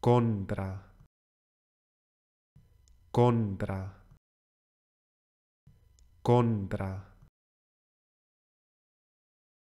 contra, contra, contra.